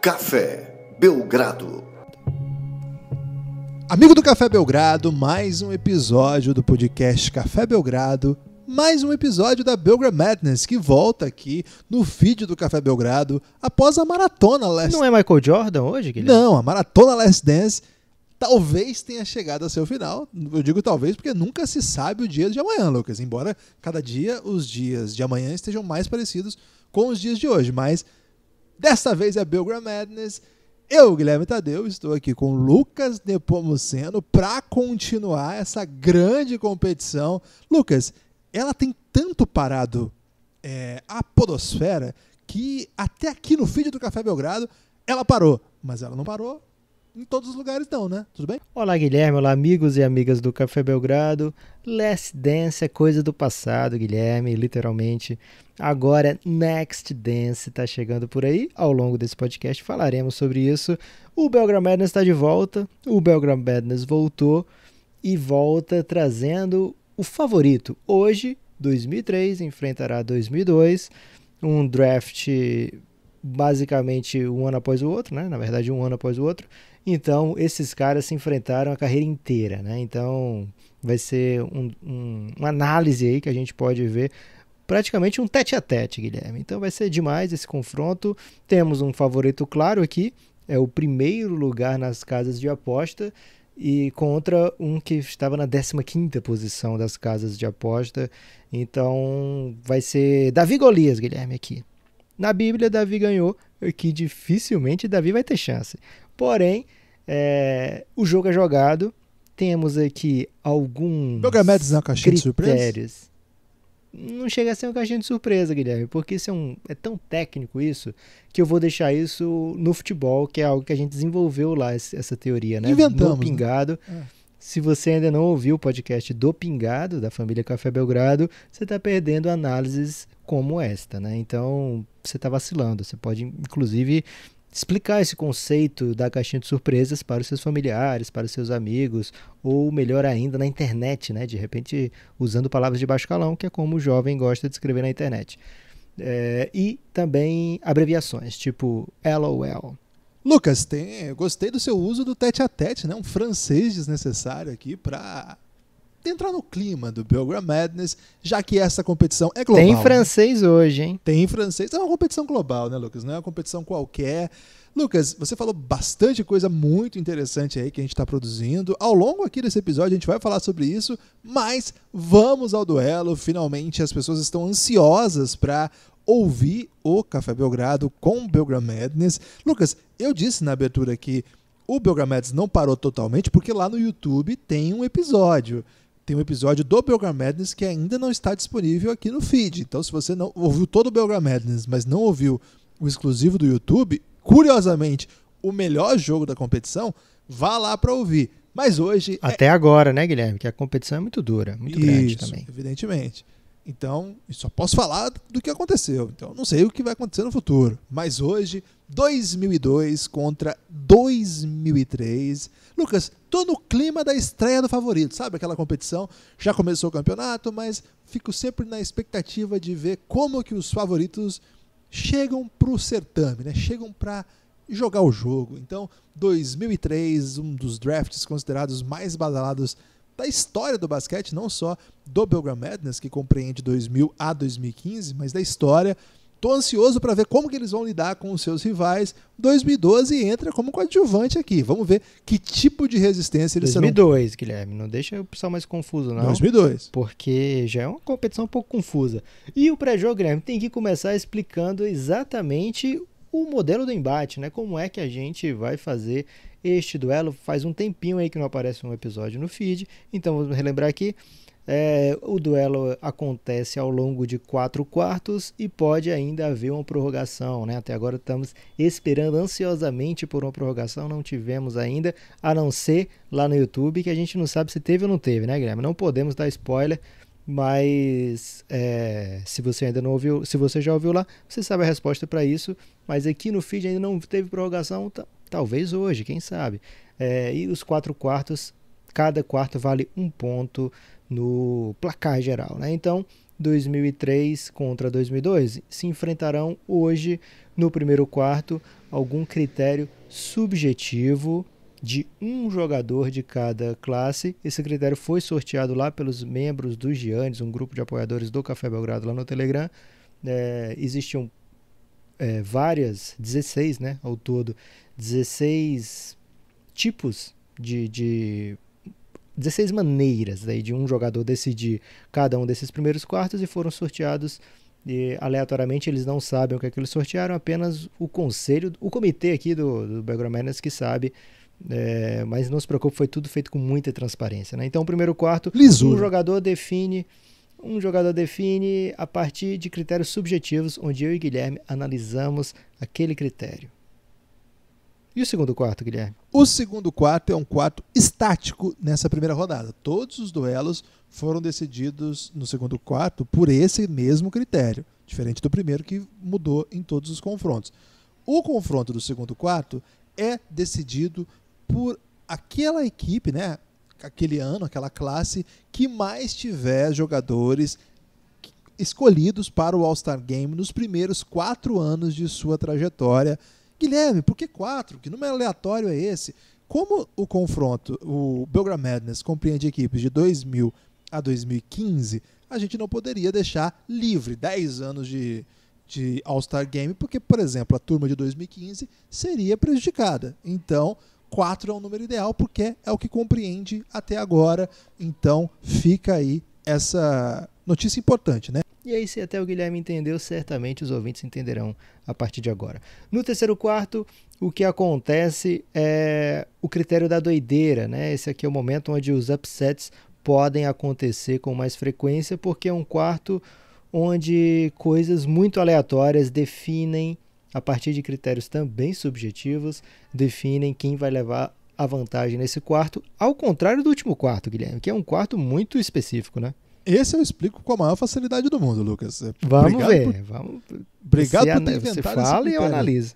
Café Belgrado. Amigo do Café Belgrado, mais um episódio do podcast Café Belgrado. Mais um episódio da Belgrade Madness que volta aqui no feed do Café Belgrado após a maratona Last Não é Michael Jordan hoje, Guilherme? Não, a maratona Last Dance talvez tenha chegado a seu final. Eu digo talvez porque nunca se sabe o dia de amanhã, Lucas. Embora cada dia os dias de amanhã estejam mais parecidos com os dias de hoje, mas Dessa vez é Belgram Madness. Eu, Guilherme Tadeu, estou aqui com Lucas Nepomuceno para continuar essa grande competição. Lucas, ela tem tanto parado é, a podosfera que até aqui no feed do Café Belgrado ela parou. Mas ela não parou em todos os lugares não, né? Tudo bem? Olá, Guilherme. Olá, amigos e amigas do Café Belgrado. Last Dance é coisa do passado, Guilherme, literalmente. Agora, Next Dance está chegando por aí. Ao longo desse podcast falaremos sobre isso. O Belgram Madness está de volta. O Belgram Madness voltou e volta trazendo o favorito. Hoje, 2003 enfrentará 2002, um draft basicamente um ano após o outro, né? Na verdade, um ano após o outro. Então, esses caras se enfrentaram a carreira inteira, né? Então, vai ser um, um, uma análise aí que a gente pode ver praticamente um tete a tete, Guilherme. Então vai ser demais esse confronto. Temos um favorito claro aqui, é o primeiro lugar nas casas de aposta e contra um que estava na 15ª posição das casas de aposta. Então vai ser Davi Golias, Guilherme aqui. Na Bíblia Davi ganhou, que dificilmente Davi vai ter chance. Porém, é, o jogo é jogado. Temos aqui alguns Programetes é na caixinha critérios. de surpresa? Não chega a ser uma caixinha de surpresa, Guilherme, porque isso é, um, é tão técnico isso que eu vou deixar isso no futebol, que é algo que a gente desenvolveu lá, essa teoria, né? Inventamos. No né? pingado. É. Se você ainda não ouviu o podcast do Pingado, da família Café Belgrado, você está perdendo análises como esta, né? Então, você está vacilando. Você pode, inclusive, explicar esse conceito da caixinha de surpresas para os seus familiares, para os seus amigos, ou melhor ainda, na internet, né? De repente, usando palavras de baixo calão, que é como o jovem gosta de escrever na internet. É, e também abreviações, tipo LOL. Lucas, tem, gostei do seu uso do tete a tete, né? Um francês desnecessário aqui para entrar no clima do Belgram Madness, já que essa competição é global. Tem né? francês né? hoje, hein? Tem francês. É uma competição global, né, Lucas? Não é uma competição qualquer. Lucas, você falou bastante coisa muito interessante aí que a gente está produzindo. Ao longo aqui desse episódio a gente vai falar sobre isso, mas vamos ao duelo. Finalmente as pessoas estão ansiosas para ouvir o Café Belgrado com o Belgram Madness. Lucas, eu disse na abertura que o Belgram Madness não parou totalmente porque lá no YouTube tem um episódio tem um episódio do Belgram Madness que ainda não está disponível aqui no feed. Então, se você não ouviu todo o Belgram Madness, mas não ouviu o exclusivo do YouTube, curiosamente, o melhor jogo da competição, vá lá para ouvir. Mas hoje. É Até é... agora, né, Guilherme? Que a competição é muito dura, muito Isso, grande também. Evidentemente. Então, só posso falar do que aconteceu. Então, não sei o que vai acontecer no futuro. Mas hoje, 2002 contra 2003 Lucas, tô no clima da estreia do favorito, sabe? Aquela competição, já começou o campeonato, mas fico sempre na expectativa de ver como que os favoritos chegam pro certame, né? Chegam para jogar o jogo. Então, 2003, um dos drafts considerados mais badalados da história do basquete, não só do Belgram Madness, que compreende 2000 a 2015, mas da história. Tô ansioso para ver como que eles vão lidar com os seus rivais. 2012 entra como coadjuvante aqui. Vamos ver que tipo de resistência eles 2002, serão. 2002, Guilherme. Não deixa o pessoal mais confuso, não. 2002. Porque já é uma competição um pouco confusa. E o pré-jogo, Guilherme, tem que começar explicando exatamente o modelo do embate, né? Como é que a gente vai fazer este duelo? Faz um tempinho aí que não aparece um episódio no feed. Então, vamos relembrar aqui. É, o duelo acontece ao longo de quatro quartos e pode ainda haver uma prorrogação. Né? Até agora estamos esperando ansiosamente por uma prorrogação, não tivemos ainda, a não ser lá no YouTube, que a gente não sabe se teve ou não teve, né, Guilherme? Não podemos dar spoiler, mas é, se você ainda não ouviu, se você já ouviu lá, você sabe a resposta para isso. Mas aqui no feed ainda não teve prorrogação, talvez hoje, quem sabe. É, e os quatro quartos, cada quarto vale um ponto no placar geral. Né? Então, 2003 contra 2002. se enfrentarão hoje, no primeiro quarto, algum critério subjetivo de um jogador de cada classe. Esse critério foi sorteado lá pelos membros do Giannis, um grupo de apoiadores do Café Belgrado lá no Telegram. É, existiam é, várias, 16 né, ao todo, 16 tipos de, de 16 maneiras aí né, de um jogador decidir cada um desses primeiros quartos e foram sorteados e, aleatoriamente eles não sabem o que é que eles sortearam, apenas o conselho, o comitê aqui do, do Background Madness que sabe, é, mas não se preocupe, foi tudo feito com muita transparência. Né? Então, o primeiro quarto, Lisura. um jogador define um jogador define a partir de critérios subjetivos, onde eu e Guilherme analisamos aquele critério. E o segundo quarto, Guilherme? O segundo quarto é um quarto estático nessa primeira rodada. Todos os duelos foram decididos no segundo quarto por esse mesmo critério, diferente do primeiro que mudou em todos os confrontos. O confronto do segundo quarto é decidido por aquela equipe, né? Aquele ano, aquela classe que mais tiver jogadores escolhidos para o All-Star Game nos primeiros quatro anos de sua trajetória Guilherme, por que quatro? Que número aleatório é esse? Como o confronto, o Belgram Madness, compreende equipes de 2000 a 2015, a gente não poderia deixar livre 10 anos de, de All-Star Game, porque, por exemplo, a turma de 2015 seria prejudicada. Então, 4 é o número ideal, porque é o que compreende até agora. Então, fica aí essa notícia importante, né? E é aí, se até o Guilherme entendeu, certamente os ouvintes entenderão a partir de agora. No terceiro quarto, o que acontece é o critério da doideira, né? Esse aqui é o momento onde os upsets podem acontecer com mais frequência, porque é um quarto onde coisas muito aleatórias definem, a partir de critérios também subjetivos, definem quem vai levar a vantagem nesse quarto, ao contrário do último quarto, Guilherme, que é um quarto muito específico, né? Esse eu explico com a maior facilidade do mundo, Lucas. É, vamos obrigado ver. Por, vamos, obrigado você, por ter inventado Você fala e eu analiso.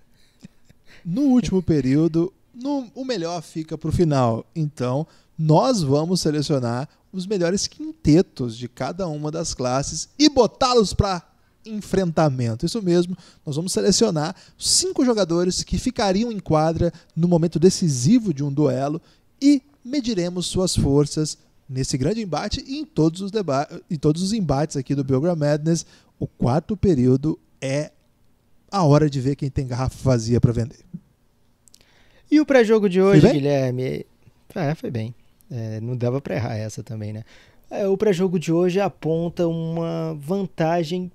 No último período, no, o melhor fica para o final. Então, nós vamos selecionar os melhores quintetos de cada uma das classes e botá-los para enfrentamento. Isso mesmo, nós vamos selecionar cinco jogadores que ficariam em quadra no momento decisivo de um duelo e mediremos suas forças nesse grande embate e em todos os, debates todos os embates aqui do Belgram Madness, o quarto período é a hora de ver quem tem garrafa vazia para vender. E o pré-jogo de hoje, Guilherme? É, foi bem. É, não dava para errar essa também, né? É, o pré-jogo de hoje aponta uma vantagem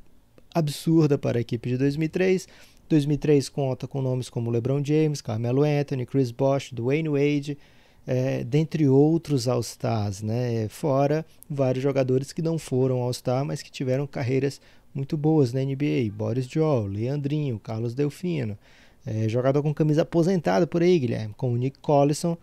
absurda para a equipe de 2003. 2003 conta com nomes como LeBron James, Carmelo Anthony, Chris Bosh, Dwayne Wade, é, dentre outros All-Stars, né? É, fora vários jogadores que não foram All-Star, mas que tiveram carreiras muito boas na NBA, Boris Joel, Leandrinho, Carlos Delfino, é, jogador com camisa aposentada por aí, Guilherme, com o Nick Collison,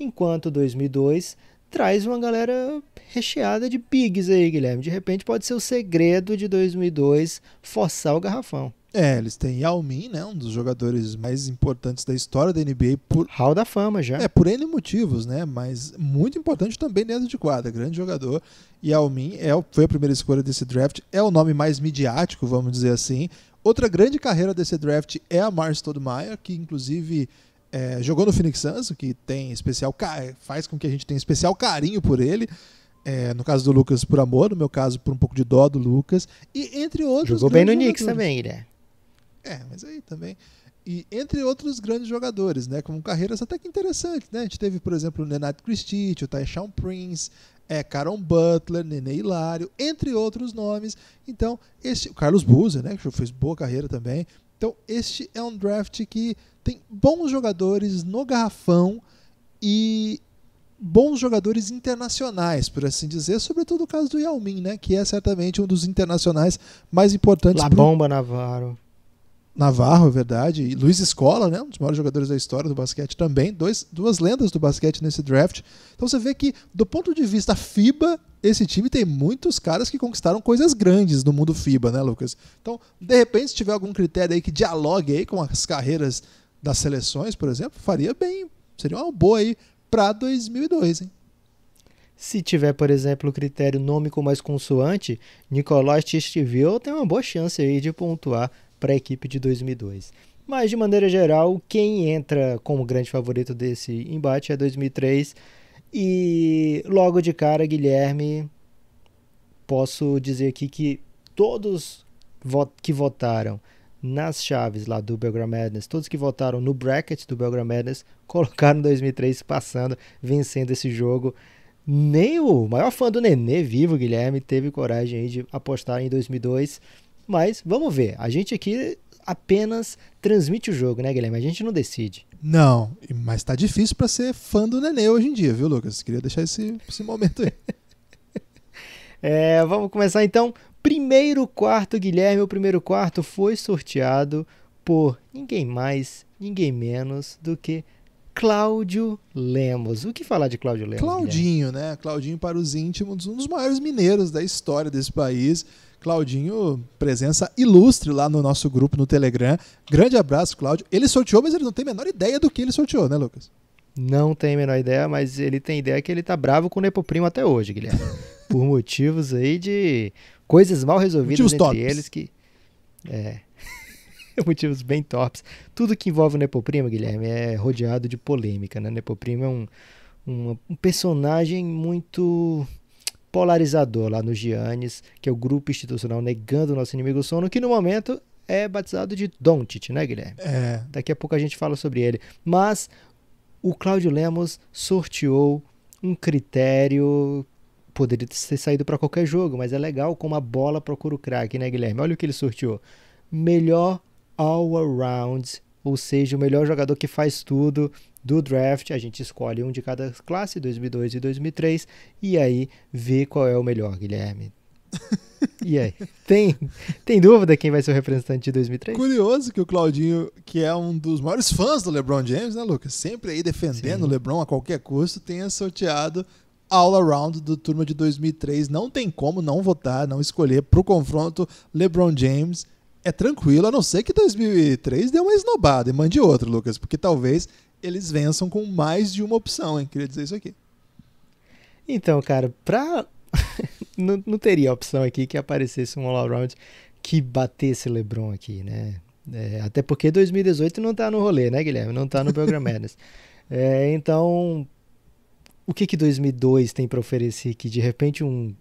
enquanto 2002 traz uma galera recheada de bigs aí, Guilherme. De repente pode ser o segredo de 2002 forçar o garrafão. É, eles têm Yao Ming, né, um dos jogadores mais importantes da história da NBA por Hall da Fama já. É, por N motivos, né, mas muito importante também dentro de quadra, grande jogador. Yao Ming é, foi a primeira escolha desse draft, é o nome mais midiático, vamos dizer assim. Outra grande carreira desse draft é a Mars Todmeier, que inclusive é, jogou no Phoenix Suns, o que tem especial faz com que a gente tenha especial carinho por ele. É, no caso do Lucas, por amor, no meu caso, por um pouco de dó do Lucas. E entre outros. Jogou bem no jogadores. Knicks também, né? É, mas aí também. E entre outros grandes jogadores, né? Com carreiras até que interessantes, né? A gente teve, por exemplo, o Nenad Christie, o Taishan Prince, é, Caron Butler, Nenê Hilário, entre outros nomes. Então, este. O Carlos Buzer, né? Que fez boa carreira também. Então, este é um draft que tem bons jogadores no garrafão e bons jogadores internacionais, por assim dizer, sobretudo o caso do Yao Ming, né, que é certamente um dos internacionais mais importantes. La pro... Bomba Navarro. Navarro, é verdade, e Luiz Escola, né, um dos maiores jogadores da história do basquete também, dois, duas lendas do basquete nesse draft. Então você vê que, do ponto de vista FIBA, esse time tem muitos caras que conquistaram coisas grandes no mundo FIBA, né, Lucas? Então, de repente, se tiver algum critério aí que dialogue aí com as carreiras das seleções, por exemplo, faria bem, seria uma boa aí para 2002, hein? Se tiver, por exemplo, o critério nome com mais consoante, Nicolás Tistiville tem uma boa chance aí de pontuar para a equipe de 2002. Mas de maneira geral, quem entra como grande favorito desse embate é 2003 e logo de cara, Guilherme, posso dizer aqui que todos que votaram nas chaves lá do Belgram Madness, todos que votaram no bracket do Belgram Madness, colocaram 2003 passando, vencendo esse jogo. Nem o maior fã do Nenê vivo, Guilherme, teve coragem de apostar em 2002. Mas vamos ver. A gente aqui apenas transmite o jogo, né, Guilherme? A gente não decide. Não, mas tá difícil para ser fã do Nenê hoje em dia, viu, Lucas? Queria deixar esse, esse momento aí. é, vamos começar então. Primeiro quarto, Guilherme. O primeiro quarto foi sorteado por ninguém mais, ninguém menos do que Cláudio Lemos. O que falar de Cláudio Lemos? Claudinho, né? Claudinho para os íntimos, um dos maiores mineiros da história desse país. Claudinho, presença ilustre lá no nosso grupo no Telegram. Grande abraço, Cláudio. Ele sorteou, mas ele não tem a menor ideia do que ele sorteou, né, Lucas? Não tem a menor ideia, mas ele tem ideia que ele tá bravo com o nepo primo até hoje, Guilherme. Por motivos aí de coisas mal resolvidas motivos entre tops. eles que é motivos bem tops. Tudo que envolve o Nepoprimo, Guilherme, é rodeado de polêmica, né? Nepoprimo é um, um, um personagem muito polarizador lá no Giannis, que é o grupo institucional negando o nosso inimigo sono, que no momento é batizado de Dontit, né, Guilherme? É. Daqui a pouco a gente fala sobre ele. Mas o Cláudio Lemos sorteou um critério. Poderia ter saído para qualquer jogo, mas é legal como a bola procura o craque, né, Guilherme? Olha o que ele sorteou. Melhor all around, ou seja, o melhor jogador que faz tudo do draft. A gente escolhe um de cada classe, 2002 e 2003, e aí vê qual é o melhor, Guilherme. E aí? Tem, tem dúvida quem vai ser o representante de 2003? Curioso que o Claudinho, que é um dos maiores fãs do LeBron James, né, Lucas? Sempre aí defendendo Sim. o LeBron a qualquer custo, tenha sorteado All Around do turma de 2003. Não tem como não votar, não escolher para o confronto LeBron James é tranquilo, a não ser que 2003 dê uma esnobada e mande outro, Lucas, porque talvez eles vençam com mais de uma opção, hein? Queria dizer isso aqui. Então, cara, pra. não, não, teria opção aqui que aparecesse um all-around que batesse LeBron aqui, né? É, até porque 2018 não tá no rolê, né, Guilherme? Não tá no Belgram Madness. É, então, o que que 2002 tem para oferecer aqui? De repente um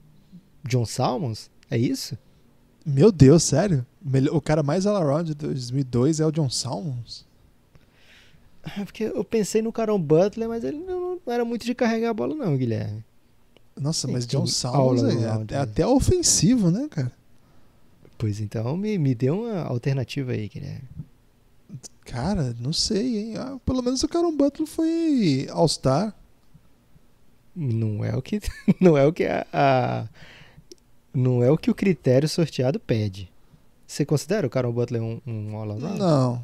John Salmons? É isso? Meu Deus, sério? O cara mais all-around de 2002 é o John Salmons? É porque eu pensei no Caron Butler, mas ele não, era muito de carregar a bola, não, Guilherme. Nossa, mas John Salmons é, é, é, até ofensivo, né, cara? Pois então, me, me dê uma alternativa aí, Guilherme. Cara, não sei, hein? Ah, pelo menos o Caron Butler foi All-Star. Não é o que, não é o que a, a não é o que o critério sorteado pede. Você considera o Caron Butler um, um all -around? Não.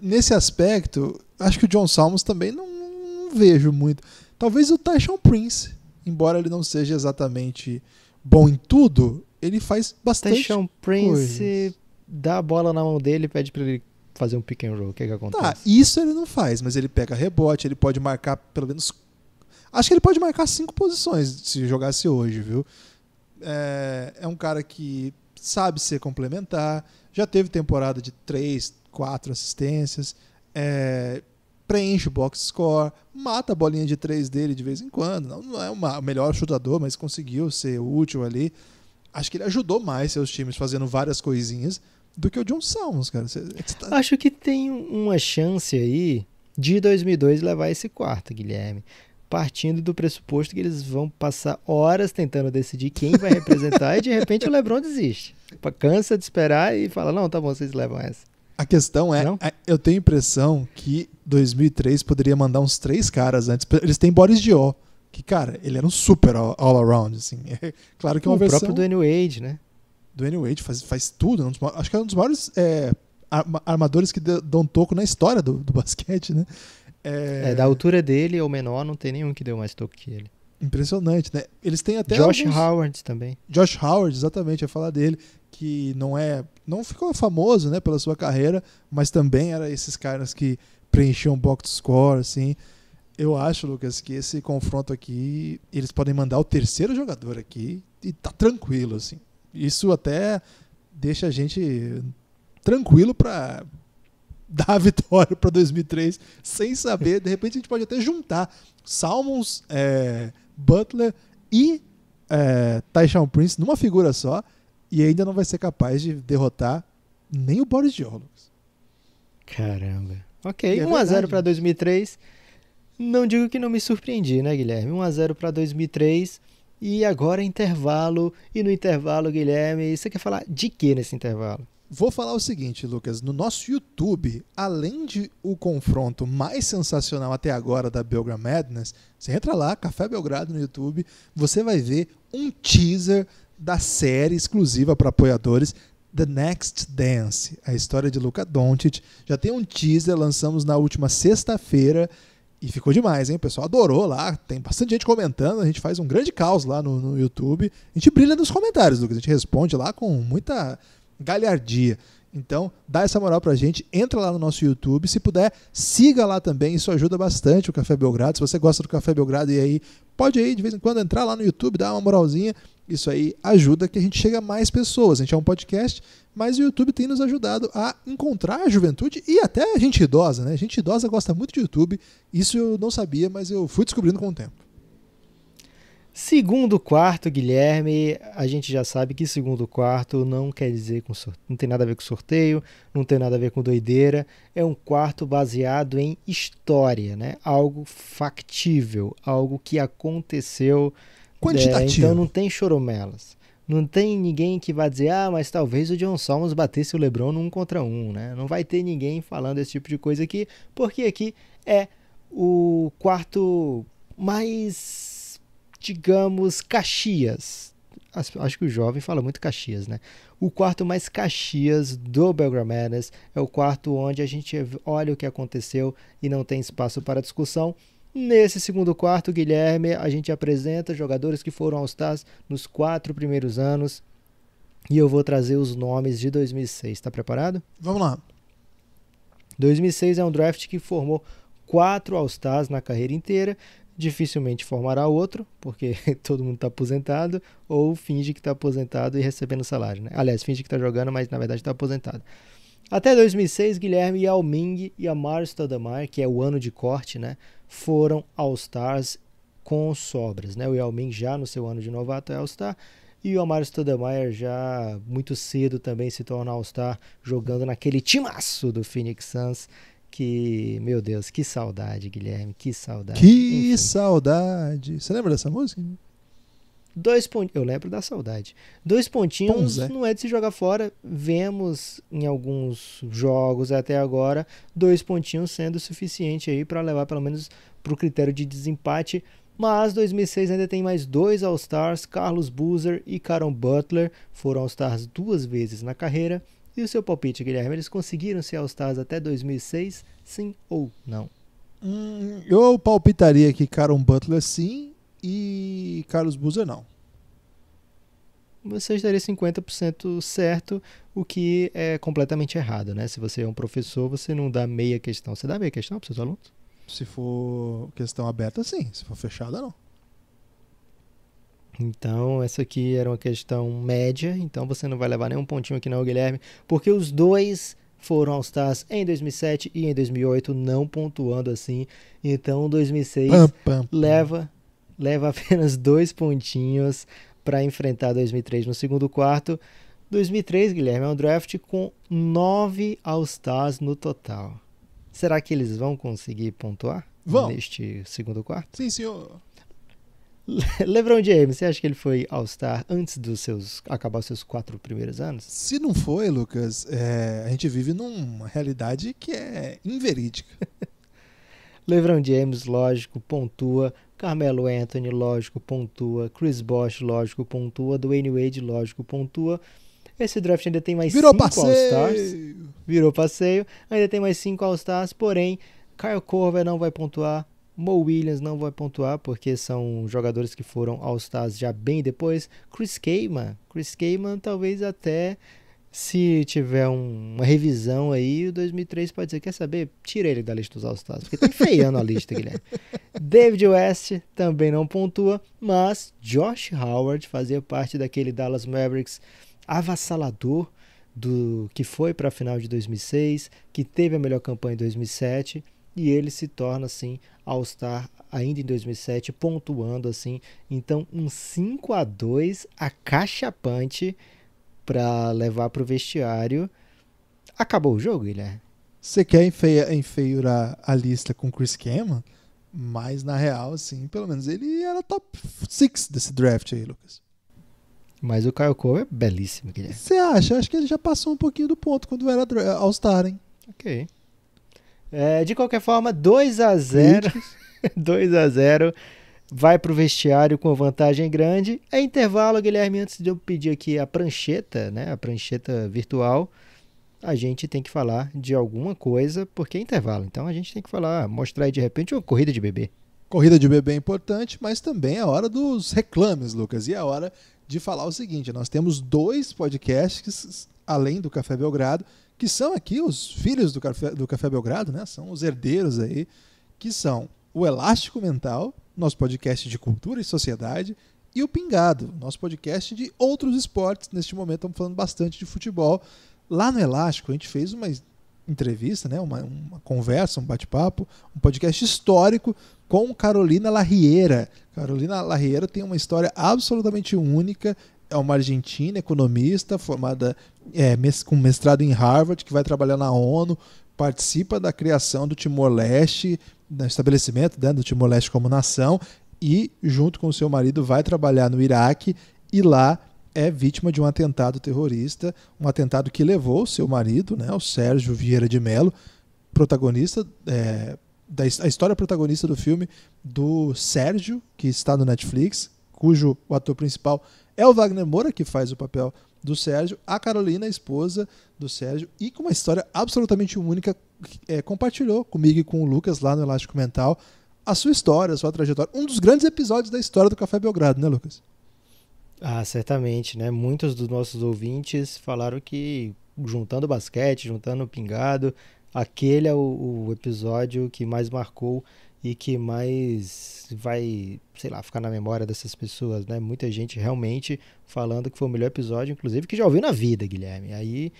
nesse aspecto, acho que o John Salmos também não, não, vejo muito. Talvez o Tyson Prince, embora ele não seja exatamente bom em tudo, ele faz bastante Tyson Prince dá a bola na mão dele e pede para ele fazer um pick and roll. O que, é que tá, acontece? Tá, isso ele não faz, mas ele pega rebote, ele pode marcar pelo menos. Acho que ele pode marcar cinco posições se jogasse hoje, viu? é, é um cara que sabe ser complementar, já teve temporada de três, quatro assistências, é, preenche o box score, mata a bolinha de três dele de vez em quando. Não, não é uma, o melhor chutador, mas conseguiu ser útil ali. Acho que ele ajudou mais seus times fazendo várias coisinhas do que o John Salmons, cara. Cê, cê tá... Acho que tem uma chance aí de 2002 levar esse quarto, Guilherme partindo do pressuposto que eles vão passar horas tentando decidir quem vai representar e de repente o LeBron desiste. Cansa de esperar e fala: não, tá bom, vocês levam essa. A questão é, não? É, eu tenho a impressão que 2003 poderia mandar uns três caras antes. Eles têm Boris Dió, que, cara, ele era um super all-around, all assim. É, claro que é uma o versão... O próprio Dwayne Wade, né? Dwayne Wade faz, faz tudo. Né? Um dos, acho que é um dos maiores é, armadores que dão toco na história do, do basquete, né? É... é... da altura dele ou menor, não tem nenhum que deu mais toque que ele. Impressionante, né? Eles têm até. Josh alguns... Howard também. Josh Howard, exatamente, ia falar dele, que não é. Não ficou famoso, né, pela sua carreira, mas também era esses caras que preenchiam box score, assim. Eu acho, Lucas, que esse confronto aqui, eles podem mandar o terceiro jogador aqui e tá tranquilo, assim. Isso até deixa a gente tranquilo para dar a vitória para 2003 sem saber. De repente a gente pode até juntar Salmons, é, Butler e é, Tyshawn Prince numa figura só e ainda não vai ser capaz de derrotar nem o Boris Diólogos. Caramba. Ok, é 1x0 para 2003. Não digo que não me surpreendi, né, Guilherme? 1x0 para 2003. E agora intervalo. E no intervalo, Guilherme, você quer falar de que nesse intervalo? Vou falar o seguinte, Lucas. No nosso YouTube, além de o confronto mais sensacional até agora da Belgrade Madness, você entra lá, Café Belgrado no YouTube, você vai ver um teaser da série exclusiva para apoiadores The Next Dance, a história de Luca Doncic. Já tem um teaser, lançamos na última sexta-feira. E ficou demais, hein? O pessoal adorou lá. Tem bastante gente comentando. A gente faz um grande caos lá no, no YouTube. A gente brilha nos comentários, Lucas. A gente responde lá com muita galhardia. Então, dá essa moral pra gente, entra lá no nosso YouTube, se puder, siga lá também, isso ajuda bastante o Café Belgrado. Se você gosta do Café Belgrado e aí, pode aí de vez em quando entrar lá no YouTube, dar uma moralzinha. Isso aí ajuda que a gente chega a mais pessoas. A gente é um podcast, mas o YouTube tem nos ajudado a encontrar a juventude e até a gente idosa, né? A gente idosa gosta muito de YouTube. Isso eu não sabia, mas eu fui descobrindo com o tempo. Segundo quarto, Guilherme, a gente já sabe que segundo quarto não quer dizer com não tem nada a ver com sorteio, não tem nada a ver com doideira, é um quarto baseado em história, né? Algo factível, algo que aconteceu. Quantitativo. É, então não tem choromelas. Não tem ninguém que vá dizer, ah, mas talvez o John Salmos batesse o LeBron num contra um, né? Não vai ter ninguém falando esse tipo de coisa aqui, porque aqui é o quarto mais digamos, Caxias. Acho que o jovem fala muito Caxias, né? O quarto mais Caxias do Belgram Madness é o quarto onde a gente olha o que aconteceu e não tem espaço para discussão. Nesse segundo quarto, Guilherme, a gente apresenta jogadores que foram aos Stars nos quatro primeiros anos. E eu vou trazer os nomes de 2006. Está preparado? Vamos lá. 2006 é um draft que formou quatro All-Stars na carreira inteira dificilmente formará outro, porque todo mundo está aposentado, ou finge que está aposentado e recebendo salário. Né? Aliás, finge que está jogando, mas na verdade está aposentado. Até 2006, Guilherme Yao Ming e Amar Stoudemire, que é o ano de corte, né, foram All-Stars com sobras. Né? O Yao Ming já no seu ano de novato é All-Star e o Amar Stoudemire já muito cedo também se torna All-Star jogando naquele timaço do Phoenix Suns que, meu Deus, que saudade, Guilherme, que saudade. Que Enfim. saudade. Você lembra dessa música? Dois pontinhos. Eu lembro da saudade. Dois pontinhos não é de se jogar fora. Vemos em alguns jogos até agora dois pontinhos sendo suficiente aí para levar pelo menos para o critério de desempate. Mas 2006 ainda tem mais dois All-Stars, Carlos Boozer e Caron Butler, foram All-Stars duas vezes na carreira. E o seu palpite, Guilherme? Eles conseguiram ser All-Stars até 2006, sim ou não? Hum, eu palpitaria que Caron Butler sim e Carlos Busa não. Você estaria 50% certo, o que é completamente errado, né? Se você é um professor, você não dá meia questão. Você dá meia questão para os seus alunos? Se for questão aberta, sim. Se for fechada, não. Então, essa aqui era uma questão média, então você não vai levar nenhum pontinho aqui não, Guilherme, porque os dois foram aos Stars em 2007 e em 2008, não pontuando assim. Então, 2006 leva leva apenas dois pontinhos para enfrentar 2003 no segundo quarto. 2003, Guilherme, é um draft com nove All-Stars no total. Será que eles vão conseguir pontuar Vão. neste segundo quarto? Sim, senhor. LeBron James, você acha que ele foi All-Star antes dos seus acabar os seus quatro primeiros anos? Se não foi, Lucas, é, a gente vive numa realidade que é inverídica. LeBron James, lógico, pontua. Carmelo Anthony, lógico, pontua. Chris Bosh, lógico, pontua. Dwayne Wade, lógico, pontua. Esse draft ainda tem mais Virou cinco All-Stars. Virou passeio. Ainda tem mais cinco All-Stars, porém, Kyle Corver não vai pontuar. Mo Williams não vai pontuar porque são jogadores que foram aos stars já bem depois. Chris Kaman, Chris Kaman talvez até se tiver um, uma revisão aí, o 2003 pode dizer, quer saber? Tira ele da lista dos All-Stars, porque tá feiando a lista, Guilherme. David West também não pontua, mas Josh Howard fazia parte daquele Dallas Mavericks avassalador do que foi para a final de 2006, que teve a melhor campanha em 2007 e ele se torna assim All-Star ainda em 2007, pontuando assim. Então, um 5 a 2 acachapante para levar para o vestiário. Acabou o jogo, Guilherme. Você quer enfeia, enfeiurar a lista com Chris Cameron? Mas na real, assim, pelo menos ele era top 6 desse draft aí, Lucas. Mas o Kyle Cole é belíssimo, Guilherme. Você acha? Acho que ele já passou um pouquinho do ponto quando era All-Star, hein? Ok. É, de qualquer forma, 2 a 0 2 a 0 vai para o vestiário com vantagem grande. É intervalo, Guilherme, antes de eu pedir aqui a prancheta, né, a prancheta virtual, a gente tem que falar de alguma coisa, porque é intervalo. Então a gente tem que falar, mostrar aí de repente uma corrida de bebê. Corrida de bebê é importante, mas também é a hora dos reclames, Lucas. E é a hora de falar o seguinte: nós temos dois podcasts, além do Café Belgrado, que são aqui os filhos do Café, do Café Belgrado, né? São os herdeiros aí, que são o Elástico Mental, nosso podcast de cultura e sociedade, e o Pingado, nosso podcast de outros esportes. Neste momento estamos falando bastante de futebol. Lá no Elástico, a gente fez uma entrevista, né? uma, uma conversa, um bate-papo, um podcast histórico com Carolina Larriera. Carolina Larriera tem uma história absolutamente única é uma argentina, economista, formada é, com mestrado em Harvard, que vai trabalhar na ONU, participa da criação do Timor-Leste, do né, estabelecimento né, do Timor-Leste como nação, e, junto com seu marido, vai trabalhar no Iraque e lá é vítima de um atentado terrorista, um atentado que levou seu marido, né, o Sérgio Vieira de Mello, protagonista, é, da, a história protagonista do filme do Sérgio, que está no Netflix, cujo o ator principal é o Wagner Moura que faz o papel do Sérgio, a Carolina, a esposa do Sérgio, e com uma história absolutamente única, é, compartilhou comigo e com o Lucas lá no Elástico Mental a sua história, a sua trajetória. Um dos grandes episódios da história do Café Belgrado, né, Lucas? Ah, certamente, né? Muitos dos nossos ouvintes falaram que juntando basquete, juntando pingado, aquele é o, o episódio que mais marcou e que mais vai, sei lá, ficar na memória dessas pessoas, né? Muita gente realmente falando que foi o melhor episódio, inclusive, que já ouviu na vida, Guilherme. Aí,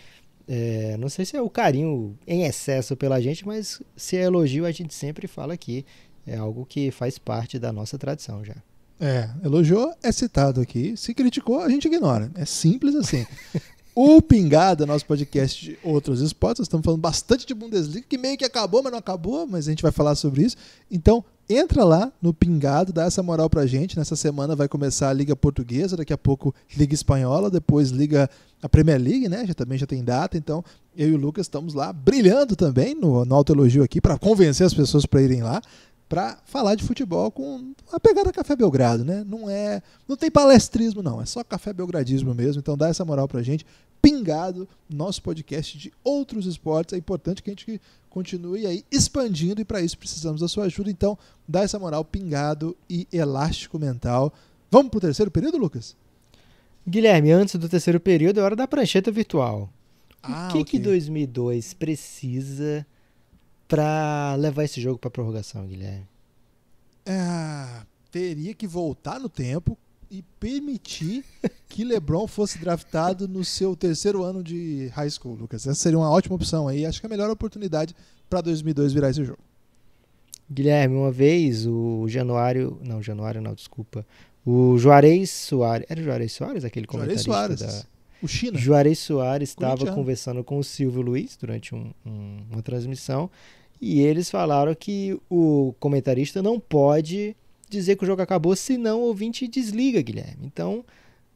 é, não sei se é o carinho em excesso pela gente, mas se é elogio, a gente sempre fala aqui. É algo que faz parte da nossa tradição já. É, elogiou é citado aqui, se criticou a gente ignora. É simples assim. O Pingada, nosso podcast de outros esportes, nós estamos falando bastante de Bundesliga, que meio que acabou, mas não acabou, mas a gente vai falar sobre isso. Então, entra lá no Pingado, dá essa moral pra gente. Nessa semana vai começar a Liga Portuguesa, daqui a pouco Liga Espanhola, depois Liga a Premier League, né? Já também já tem data, então eu e o Lucas estamos lá brilhando também no, no autoelogio aqui para convencer as pessoas para irem lá para falar de futebol com a pegada Café Belgrado, né? Não é, não tem palestrismo não, é só café belgradismo mesmo. Então dá essa moral pra gente. Pingado nosso podcast de outros esportes, é importante que a gente continue aí expandindo e para isso precisamos da sua ajuda. Então dá essa moral pingado e elástico mental. Vamos pro terceiro período, Lucas? Guilherme, antes do terceiro período é hora da prancheta virtual. Ah, o que okay. que 2002 precisa para levar esse jogo para prorrogação, Guilherme? É, teria que voltar no tempo e permitir que LeBron fosse draftado no seu terceiro ano de high school, Lucas. Essa seria uma ótima opção aí. Acho que é a melhor oportunidade para 2002 virar esse jogo. Guilherme, uma vez o Januário, não, Januário não, desculpa. O Juarez Soares, era o Juarez Soares aquele comentarista Juarez Soares. da o China. Juarez Soares estava conversando com o Silvio Luiz durante um, um, uma transmissão e eles falaram que o comentarista não pode dizer que o jogo acabou, senão o ouvinte desliga, Guilherme. Então,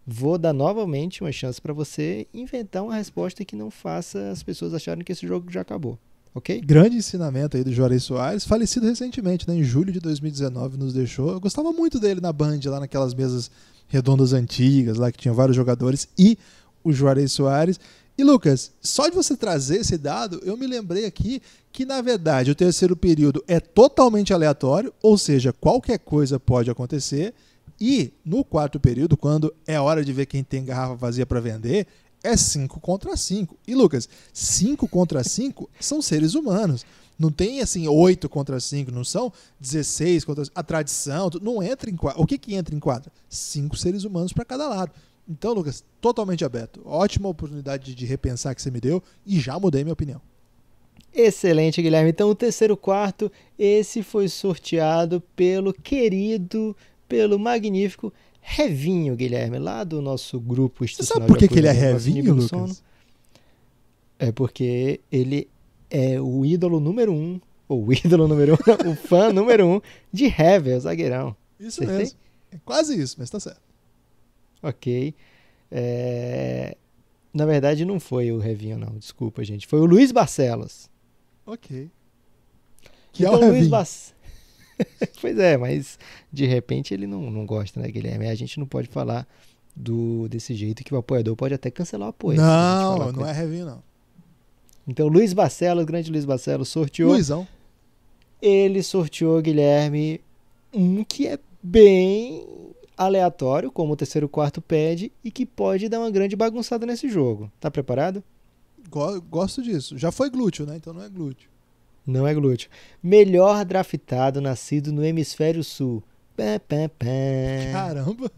vou dar novamente uma chance para você inventar uma resposta que não faça as pessoas acharem que esse jogo já acabou. Ok? Grande ensinamento aí do Juarez Soares, falecido recentemente, né? em julho de 2019, nos deixou. Eu gostava muito dele na Band, lá naquelas mesas redondas antigas, lá que tinha vários jogadores e o Juarez Soares. E Lucas, só de você trazer esse dado, eu me lembrei aqui que na verdade o terceiro período é totalmente aleatório, ou seja, qualquer coisa pode acontecer. E no quarto período, quando é hora de ver quem tem garrafa vazia para vender, é 5 contra 5. E Lucas, 5 contra 5 são seres humanos. Não tem assim 8 contra 5, não são 16 contra a tradição, não entra em quadra. O que que entra em quadra? Cinco seres humanos para cada lado. Então, Lucas, totalmente aberto. Ótima oportunidade de repensar que você me deu e já mudei minha opinião. Excelente, Guilherme. Então, o terceiro quarto, esse foi sorteado pelo querido, pelo magnífico Revinho, Guilherme, lá do nosso grupo Você sabe por que, que ele é Revinho, Lucas? Sono. É porque ele é o ídolo número um, ou o ídolo número um, o fã número um de Hever, o zagueirão. Isso mesmo. É quase isso, mas tá certo. Ok. É... Na verdade, não foi o Revinho, não. Desculpa, gente. Foi o Luiz Barcelos. Ok. Que então, é o Luiz Barcelos. pois é, mas de repente ele não, não gosta, né, Guilherme? A gente não pode falar do desse jeito que o apoiador pode até cancelar o apoio. Não, não é Revinho, não. Então, Luiz Barcelos, grande Luiz Barcelos, sorteou. Luizão. Ele sorteou, Guilherme, um que é bem aleatório, como o terceiro quarto pede, e que pode dar uma grande bagunçada nesse jogo. Tá preparado? Gosto disso. Já foi glúteo, né? Então não é glúteo. Não é glúteo. Melhor draftado nascido no hemisfério sul. Pá, pá, pá. Caramba!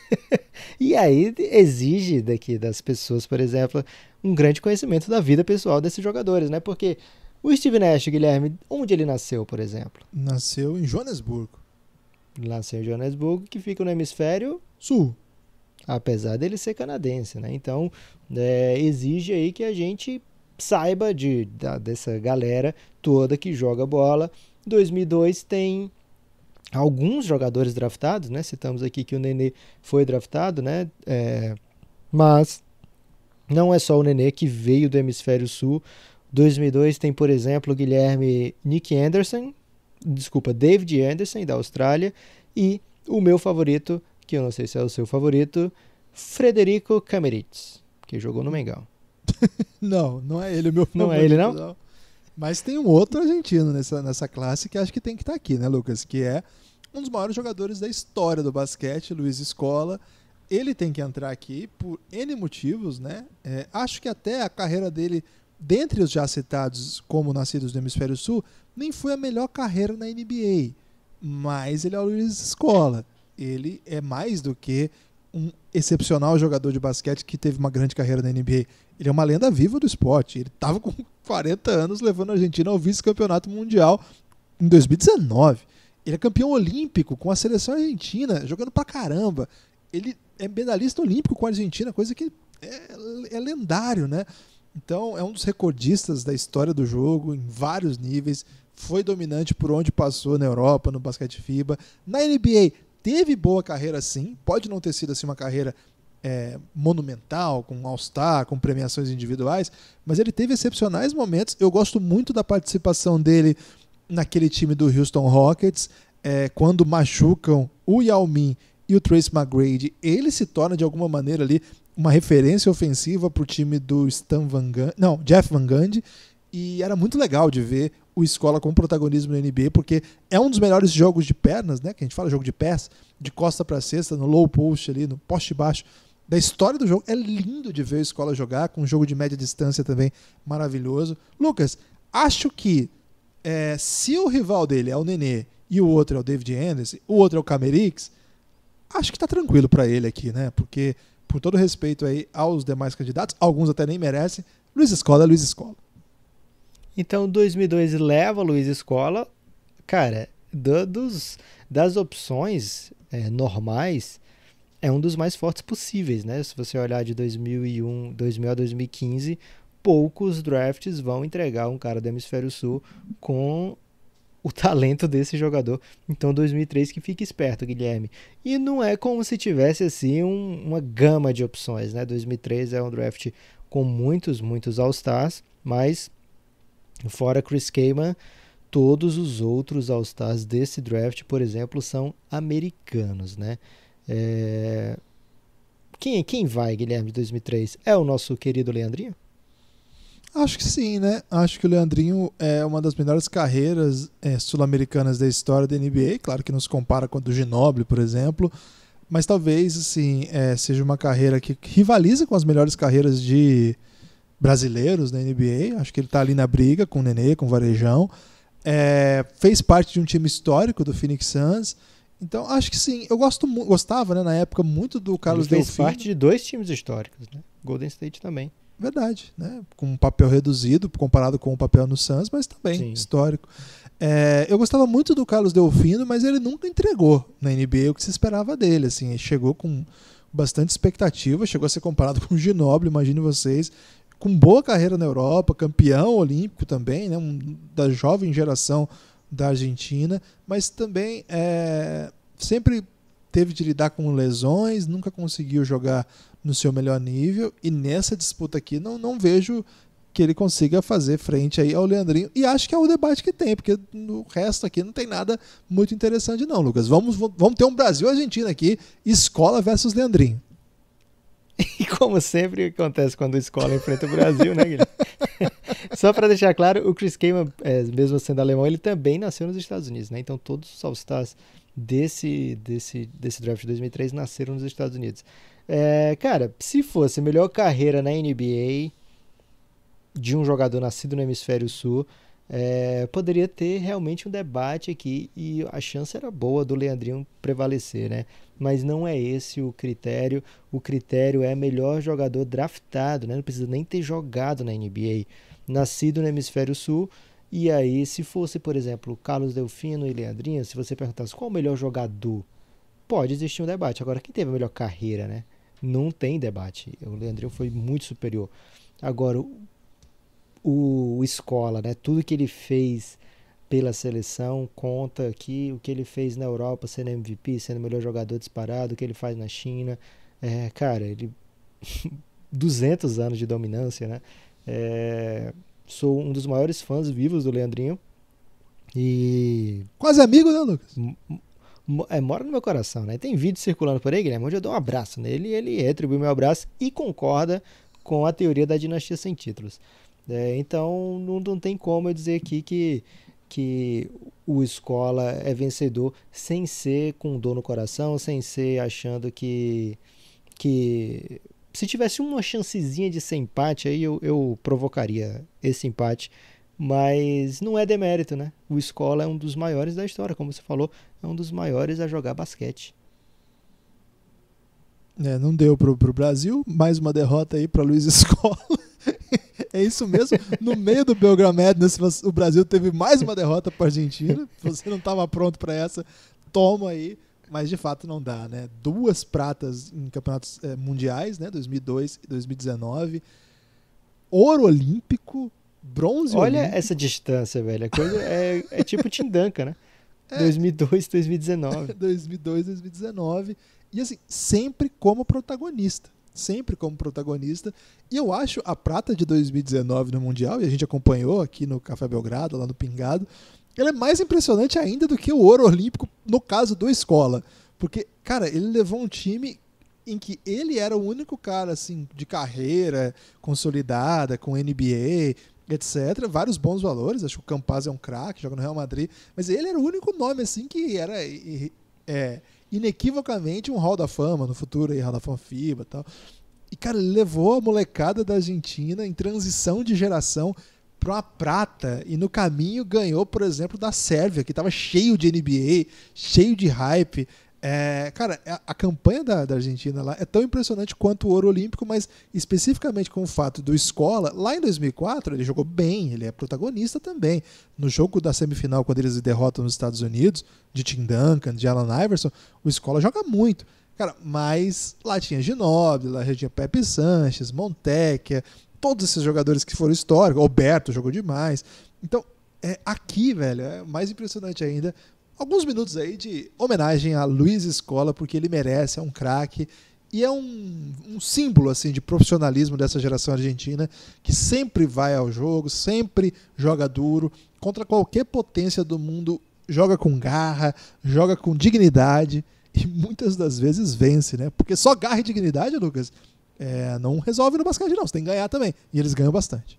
e aí exige daqui das pessoas, por exemplo, um grande conhecimento da vida pessoal desses jogadores, né? Porque o Steve Nash, Guilherme, onde ele nasceu, por exemplo? Nasceu em Joanesburgo lá em Johannesburgo, que fica no hemisfério sul, apesar dele ser canadense, né? Então, é, exige aí que a gente saiba de, da, dessa galera toda que joga bola. 2002 tem alguns jogadores draftados, né? Citamos aqui que o Nenê foi draftado, né? É, mas não é só o Nenê que veio do hemisfério sul. 2002 tem, por exemplo, o Guilherme Nick Anderson, desculpa, David Anderson da Austrália e o meu favorito, que eu não sei se é o seu favorito, Frederico Cameritz, que jogou no Mengão. não, não é ele o meu favorito. Não é ele não? não. Mas tem um outro argentino nessa, nessa classe que acho que tem que estar tá aqui, né, Lucas? Que é um dos maiores jogadores da história do basquete, Luiz Escola. Ele tem que entrar aqui por N motivos, né? É, acho que até a carreira dele, dentre os já citados como nascidos do Hemisfério Sul, nem foi a melhor carreira na NBA, mas ele é o Luiz Escola. Ele é mais do que um excepcional jogador de basquete que teve uma grande carreira na NBA. Ele é uma lenda viva do esporte. Ele estava com 40 anos levando a Argentina ao vice-campeonato mundial em 2019. Ele é campeão olímpico com a seleção argentina, jogando pra caramba. Ele é medalhista olímpico com a Argentina, coisa que é, é lendário, né? Então é um dos recordistas da história do jogo em vários níveis foi dominante por onde passou na Europa, no basquete FIBA. Na NBA, teve boa carreira sim, pode não ter sido assim uma carreira é, monumental, com All-Star, com premiações individuais, mas ele teve excepcionais momentos. Eu gosto muito da participação dele naquele time do Houston Rockets, é, quando machucam o Yao Ming e o Trace McGrady, ele se torna de alguma maneira ali uma referência ofensiva para o time do Stan Van Gundy, não, Jeff Van Gundy, e era muito legal de ver o Escola com protagonismo na NBA, porque é um dos melhores jogos de pernas, né? Que a gente fala jogo de pés, de costa para cesta, no low post ali, no poste baixo da história do jogo. É lindo de ver o escola jogar, com um jogo de média distância também maravilhoso. Lucas, acho que é, se o rival dele é o Nenê e o outro é o David Anderson, o outro é o Camerix, acho que tá tranquilo para ele aqui, né? Porque, por todo respeito aí aos demais candidatos, alguns até nem merecem, Luiz Escola é Luiz Escola. Então, 2002 leva Luiz Escola. Cara, do, dos, das opções é, normais, é um dos mais fortes possíveis, né? Se você olhar de 2001, 2000 a 2015, poucos drafts vão entregar um cara do Hemisfério Sul com o talento desse jogador. Então 2003 que fique esperto, Guilherme. E não é como se tivesse assim um, uma gama de opções, né? 2003 é um draft com muitos, muitos All-Stars, mas Fora Chris Kaman, todos os outros All-Stars desse draft, por exemplo, são americanos, né? É... Quem, quem vai, Guilherme, de 2003? É o nosso querido Leandrinho? Acho que sim, né? Acho que o Leandrinho é uma das melhores carreiras é, sul-americanas da história da NBA. Claro que nos compara com a do Ginoble, por exemplo. Mas talvez, assim, é, seja uma carreira que rivaliza com as melhores carreiras de, brasileiros na NBA. Acho que ele está ali na briga com o Nenê, com o Varejão. É, fez parte de um time histórico do Phoenix Suns. Então, acho que sim. Eu gosto, gostava, né, na época, muito do Carlos Ele fez parte de dois times históricos, né? Golden State também. Verdade, né? Com um papel reduzido comparado com o papel no Suns, mas também sim. histórico. É, eu gostava muito do Carlos Delfino, mas ele nunca entregou na NBA o que se esperava dele. Assim, ele chegou com bastante expectativa, chegou a ser comparado com o Ginobili, imagine vocês, com boa carreira na Europa, campeão olímpico também, né, um, da jovem geração da Argentina, mas também é, sempre teve de lidar com lesões, nunca conseguiu jogar no seu melhor nível e nessa disputa aqui não, não vejo que ele consiga fazer frente aí ao Leandrinho. E acho que é o debate que tem, porque no resto aqui não tem nada muito interessante, não, Lucas. Vamos, vamos ter um Brasil-Argentina aqui, escola versus Leandrinho. E como sempre acontece quando a escola enfrenta o Brasil, né, Guilherme? Só para deixar claro, o Chris Kaman, é, mesmo sendo alemão, ele também nasceu nos Estados Unidos, né? Então todos os All-Stars desse, desse, desse draft de 2003 nasceram nos Estados Unidos. É, cara, se fosse melhor carreira na NBA de um jogador nascido no Hemisfério Sul, é, poderia ter realmente um debate aqui e a chance era boa do Leandrinho prevalecer, né? Mas não é esse o critério. O critério é melhor jogador draftado, né? Não precisa nem ter jogado na NBA. Nascido no Hemisfério Sul. E aí, se fosse, por exemplo, Carlos Delfino e Leandrinho, se você perguntasse qual o melhor jogador, pode existir um debate. Agora, quem teve a melhor carreira, né? Não tem debate. O Leandrinho foi muito superior. Agora, o, o Escola, né? Tudo que ele fez pela seleção conta aqui o que ele fez na Europa sendo MVP, sendo o melhor jogador disparado, o que ele faz na China. É, cara, ele 200 anos de dominância, né? É, sou um dos maiores fãs vivos do Leandrinho. E quase amigo, né, Lucas? É, mora no meu coração, né? Tem vídeo circulando por aí, Guilherme, onde eu dou um abraço nele, ele atribui meu abraço e concorda com a teoria da dinastia sem títulos. É, então não, não tem como eu dizer aqui que, que o escola é vencedor sem ser com dor no coração, sem ser achando que. que se tivesse uma chancezinha de ser empate, aí eu, eu provocaria esse empate. Mas não é demérito, né? O Escola é um dos maiores da história, como você falou, é um dos maiores a jogar basquete. É, não deu pro, pro Brasil, mais uma derrota aí para Luiz Escola. É isso mesmo. No meio do Belgrão Madness, o Brasil teve mais uma derrota para a Argentina. Você não estava pronto para essa. Toma aí. Mas de fato não dá, né? Duas pratas em campeonatos é, mundiais, né? 2002 e 2019. Ouro olímpico, bronze Olha olímpico. essa distância, velho. A coisa é, é tipo Tindanka, né? É. 2002, 2019. 2002, 2019. E assim, sempre como protagonista sempre como protagonista. E eu acho a prata de 2019 no Mundial, e a gente acompanhou aqui no Café Belgrado, lá no Pingado, ela é mais impressionante ainda do que o ouro olímpico, no caso do Escola. Porque, cara, ele levou um time em que ele era o único cara, assim, de carreira consolidada, com NBA, etc. Vários bons valores. Acho que o Campaz é um craque, joga no Real Madrid. Mas ele era o único nome, assim, que era. É, inequivocamente um Hall da Fama no futuro, aí, Hall da Fama FIBA e tal. E, cara, ele levou a molecada da Argentina em transição de geração para uma prata e no caminho ganhou, por exemplo, da Sérvia, que estava cheio de NBA, cheio de hype. É, cara, a, campanha da, da, Argentina lá é tão impressionante quanto o ouro olímpico, mas especificamente com o fato do Escola, lá em 2004 ele jogou bem, ele é protagonista também. No jogo da semifinal, quando eles derrotam nos Estados Unidos, de Tim Duncan, de Alan Iverson, o Escola joga muito. Cara, mas lá tinha Ginóbili, lá tinha Pepe Sanches, Montecchia, todos esses jogadores que foram históricos, Alberto jogou demais. Então, é, aqui, velho, é mais impressionante ainda alguns minutos aí de homenagem a Luiz Escola, porque ele merece, é um craque e é um, um, símbolo assim de profissionalismo dessa geração argentina que sempre vai ao jogo, sempre joga duro contra qualquer potência do mundo, joga com garra, joga com dignidade e muitas das vezes vence, né? Porque só garra e dignidade, Lucas, é, não resolve no basquete não, você tem que ganhar também e eles ganham bastante.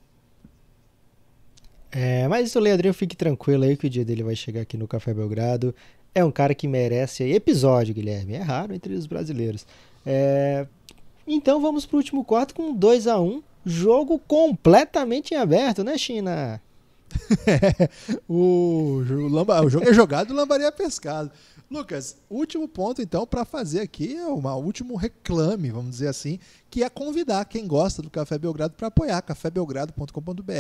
É, mas o Leandrinho fique tranquilo aí que o dia dele vai chegar aqui no Café Belgrado. É um cara que merece episódio, Guilherme. É raro entre os brasileiros. É... Então vamos para o último quarto com 2 a 1 um. Jogo completamente em aberto, né, China? o, jogo, lamba, o jogo é jogado e lambaria é pescado. Lucas, último ponto então para fazer aqui é último reclame, vamos dizer assim, que é convidar quem gosta do Café Belgrado para apoiar cafébelgrado.com.br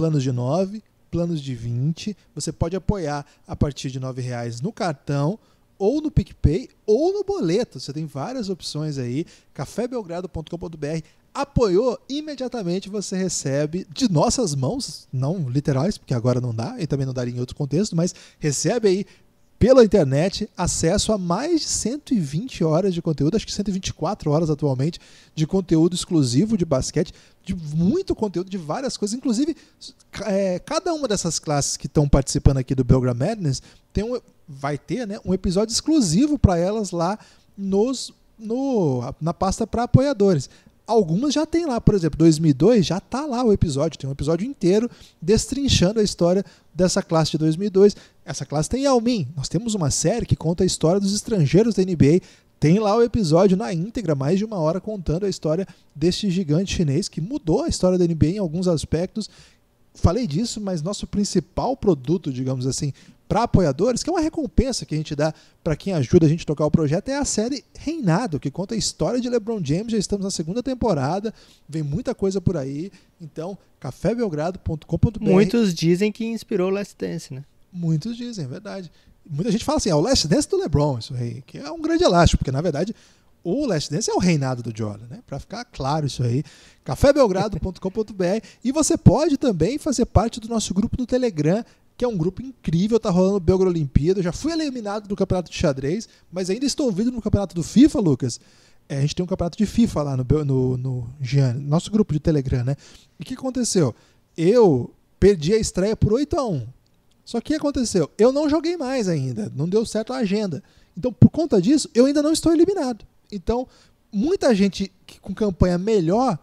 planos de 9, planos de 20. Você pode apoiar a partir de R$ reais no cartão ou no PicPay ou no boleto. Você tem várias opções aí. cafébelgrado.com.br apoiou imediatamente você recebe de nossas mãos, não literais, porque agora não dá e também não daria em outro contexto, mas recebe aí pela internet acesso a mais de 120 horas de conteúdo, acho que 124 horas atualmente, de conteúdo exclusivo de basquete, de muito conteúdo, de várias coisas. Inclusive, é, cada uma dessas classes que estão participando aqui do Belgram Madness tem um, vai ter né, um episódio exclusivo para elas lá nos no, na pasta para apoiadores algumas já tem lá, por exemplo, 2002 já está lá o episódio, tem um episódio inteiro destrinchando a história dessa classe de 2002. Essa classe tem Yao Ming. Nós temos uma série que conta a história dos estrangeiros da NBA. Tem lá o episódio na íntegra, mais de uma hora, contando a história deste gigante chinês que mudou a história da NBA em alguns aspectos falei disso, mas nosso principal produto, digamos assim, para apoiadores, que é uma recompensa que a gente dá para quem ajuda a gente a tocar o projeto, é a série Reinado, que conta a história de LeBron James. Já estamos na segunda temporada, vem muita coisa por aí. Então, cafébelgrado.com.br. Muitos dizem que inspirou Last Dance, né? Muitos dizem, é verdade. Muita gente fala assim, é o Last Dance é do LeBron, isso aí, que é um grande elástico, porque na verdade o Last Dance é o reinado do Jordan, né? Para ficar claro isso aí, cafébelgrado.com.br e você pode também fazer parte do nosso grupo no Telegram, que é um grupo incrível, tá rolando o Belgro Olimpíada, eu já fui eliminado do Campeonato de Xadrez, mas ainda estou ouvindo no Campeonato do FIFA, Lucas. É, a gente tem um campeonato de FIFA lá no, no, no nosso grupo de Telegram, né? E o que aconteceu? Eu perdi a estreia por 8 a 1 Só que o que aconteceu? Eu não joguei mais ainda, não deu certo a agenda. Então, por conta disso, eu ainda não estou eliminado. Então, muita gente com campanha melhor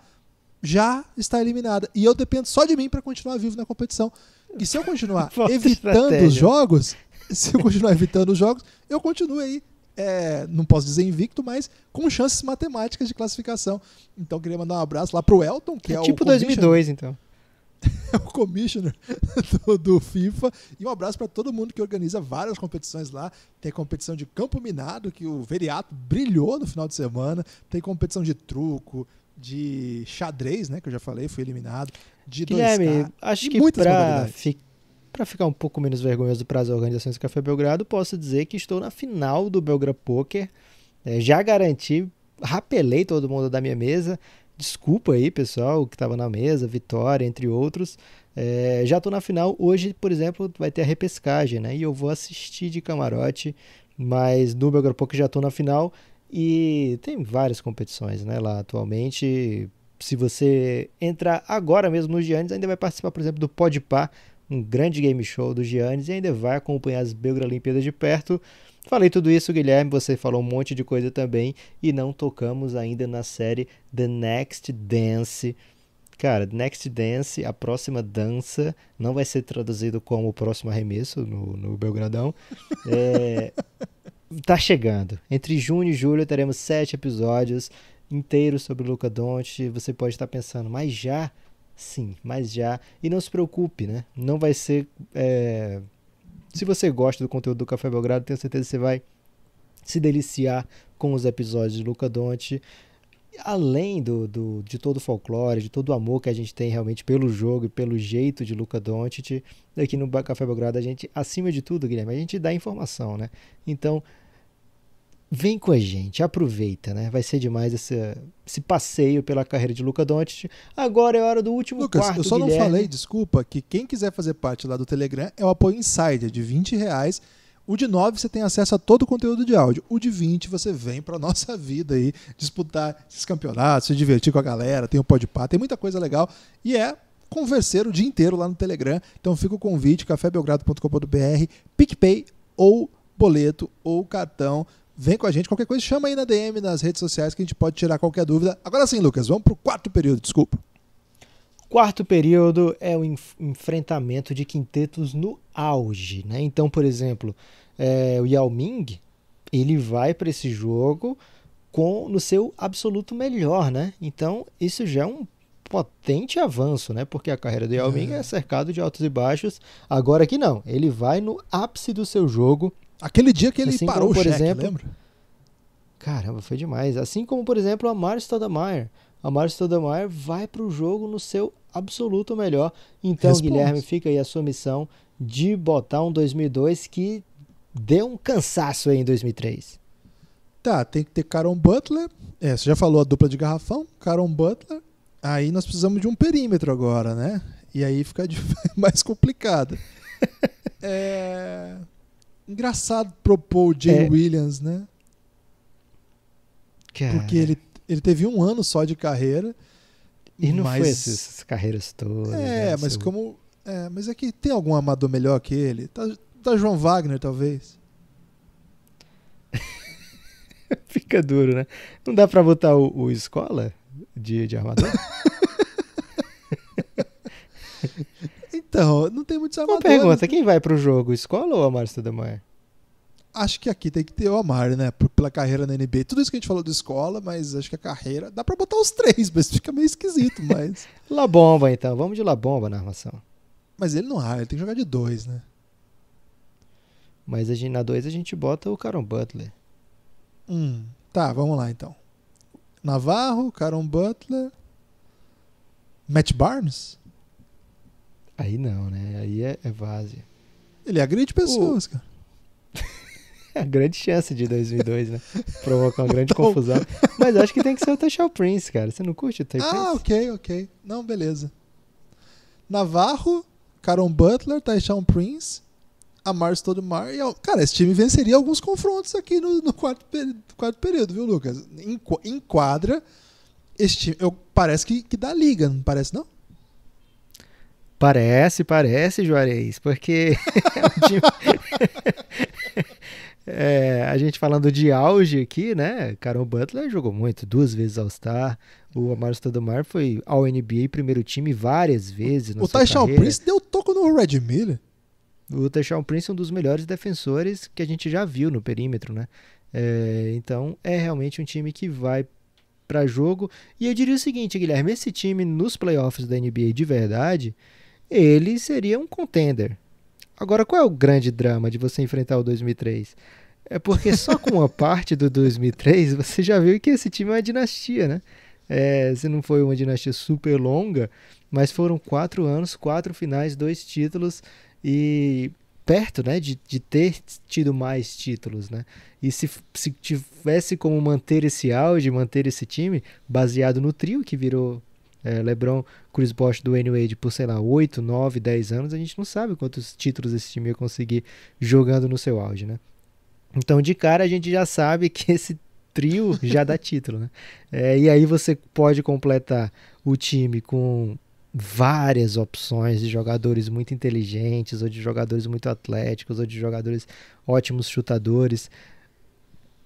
já está eliminada. E eu dependo só de mim para continuar vivo na competição. E se eu continuar evitando os jogos, se eu continuar evitando os jogos, eu continuo aí. É, não posso dizer invicto, mas com chances matemáticas de classificação. Então, queria mandar um abraço lá pro Elton, que é, é tipo o. Tipo 2002, então. é o commissioner do, do, FIFA. E um abraço para todo mundo que organiza várias competições lá. Tem competição de campo minado, que o Veriato brilhou no final de semana. Tem competição de truco, de xadrez, né? Que eu já falei, fui eliminado. De Guilherme, 2K, acho que para fi, ficar um pouco menos vergonhoso para as organizações do Café Belgrado, posso dizer que estou na final do Belgra Poker. É, já garanti, rapelei todo mundo da minha mesa. Desculpa aí, pessoal, que estava na mesa, Vitória, entre outros. É, já estou na final. Hoje, por exemplo, vai ter a repescagem, né? E eu vou assistir de camarote, mas no meu grupo que já estou na final. E tem várias competições né, lá atualmente. Se você entrar agora mesmo no Giannis, ainda vai participar, por exemplo, do Podpah, um grande game show do Giannis, e ainda vai acompanhar as Belgra Olimpíadas de perto. Falei tudo isso, Guilherme, você falou um monte de coisa também e não tocamos ainda na série The Next Dance. Cara, Next Dance, a próxima dança, não vai ser traduzido como o próximo arremesso no, no Belgradão. É, tá chegando. Entre junho e julho teremos sete episódios inteiros sobre o Luca Doncic. Você pode estar pensando, mas já? Sim, mas já. E não se preocupe, né? Não vai ser é, se você gosta do conteúdo do Café Belgrado, tenho certeza que você vai se deliciar com os episódios de Luca Donte. Além do, do, de todo o folclore, de todo o amor que a gente tem realmente pelo jogo e pelo jeito de Luca Doncic, aqui no Café Belgrado a gente, acima de tudo, Guilherme, a gente dá informação, né? Então, vem com a gente, aproveita, né? Vai ser demais esse, esse passeio pela carreira de Luca Doncic. Agora é hora do último Lucas, quarto, eu só Guilherme. não falei, desculpa, que quem quiser fazer parte lá do Telegram é o apoio Insider de 20 reais. O de 9 você tem acesso a todo o conteúdo de áudio. O de 20 você vem para nossa vida aí, disputar esses campeonatos, se divertir com a galera, tem o pá, tem muita coisa legal e é converseiro o dia inteiro lá no Telegram. Então fica o convite, cafébelgrado.com.br, PicPay ou boleto ou cartão vem com a gente. Qualquer coisa, chama aí na DM, nas redes sociais, que a gente pode tirar qualquer dúvida. Agora sim, Lucas, vamos para o quarto período, desculpa. Quarto período é o enf enfrentamento de quintetos no auge. Né? Então, por exemplo, é, o Yao Ming ele vai para esse jogo com no seu absoluto melhor. Né? Então, isso já é um potente avanço, né? Porque a carreira do Yao é. Ming é cercado de altos e baixos. Agora que não, ele vai no ápice do seu jogo Aquele dia que ele assim parou como, por o cheque, exemplo, lembra? Caramba, foi demais. Assim como, por exemplo, a Mari Stoudemire. A Mari Stoudemire vai para o jogo no seu absoluto melhor. Então, Responde. Guilherme, fica aí a sua missão de botar um 2002 que deu um cansaço aí em 2003. Tá, tem que ter Caron Butler. É, você já falou a dupla de garrafão, Caron Butler. Aí nós precisamos de um perímetro agora, né? E aí fica mais complicado. é engraçado propor o Jay é. Williams, né? Cara. Porque ele, ele teve um ano só de carreira. E não mas... foi essas carreiras todas. É, né, mas seu... como. É, mas é que tem algum amador melhor que ele? Tá, tá João Wagner, talvez. Fica duro, né? Não dá pra botar o, o escola de, de armador? Então, não tem muitos amadores. Uma pergunta, né? quem vai pro jogo, escola ou Amaro Stoudemire? Acho que aqui tem que ter o Amaro, né? Pela carreira na NBA. Tudo isso que a gente falou do escola, mas acho que a carreira... Dá pra botar os três, mas fica meio esquisito, mas... Labomba, então. Vamos de Labomba na armação. Mas ele não raia, ele tem que jogar de dois, né? Mas a gente, na dois a gente bota o Caron Butler. Hum, tá, vamos lá então. Navarro, Caron Butler... Matt Barnes? Aí não, né? Aí é, é várzea. Ele agride pessoas, o... cara. a grande chance de 2002, né? Provocar uma grande tá confusão. Mas acho que tem que ser o Tachel Prince, cara. Você não curte o Tachel ah, Prince? Ah, ok, ok. Não, beleza. Navarro, Caron Butler, Tachel Prince, Amar Stoudemire. E, cara, esse time venceria alguns confrontos aqui no, no quarto, quarto período, viu, Lucas? Em, quadra, esse time eu, parece que, que dá liga, não parece não? Parece, parece, Juarez, porque é, a gente falando de auge aqui, né? Carol Butler jogou muito, duas vezes All-Star. O Amaro Stoudemire foi ao NBA primeiro time várias vezes. o Tyshawn Prince deu toco no Red Miller. O Tyshawn Prince é um dos melhores defensores que a gente já viu no perímetro, né? É, então é realmente um time que vai para jogo. E eu diria o seguinte, Guilherme: esse time nos playoffs da NBA de verdade ele seria um contender. Agora, qual é o grande drama de você enfrentar o 2003? É porque só com uma parte do 2003 você já viu que esse time é uma dinastia, né? É, se não foi uma dinastia super longa, mas foram quatro anos, quatro finais, dois títulos e perto, né, de, de ter tido mais títulos, né? E se, se tivesse como manter esse auge, manter esse time, baseado no trio que virou é, LeBron Chris Bosh do Wayne Wade por, sei lá, 8, 9, 10 anos, a gente não sabe quantos títulos esse time ia conseguir jogando no seu auge, né? Então, de cara, a gente já sabe que esse trio já dá título, né? É, e aí você pode completar o time com várias opções de jogadores muito inteligentes, ou de jogadores muito atléticos, ou de jogadores ótimos chutadores.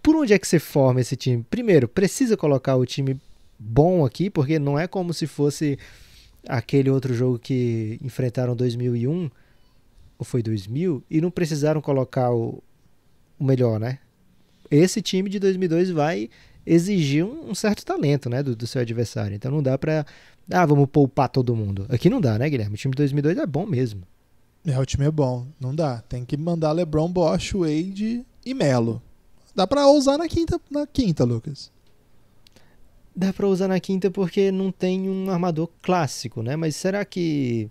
Por onde é que você forma esse time? Primeiro, precisa colocar o time bom aqui, porque não é como se fosse aquele outro jogo que enfrentaram 2001 ou foi 2000 e não precisaram colocar o, o melhor, né? Esse time de 2002 vai exigir um, um certo talento, né, do, do, seu adversário. Então não dá para ah, vamos poupar todo mundo. Aqui não dá, né, Guilherme? O time de 2002 é bom mesmo. É, o time é bom, não dá. Tem que mandar LeBron, Bosch, Wade e Melo. Dá para ousar na quinta, na quinta, Lucas dá para usar na quinta porque não tem um armador clássico, né? Mas será que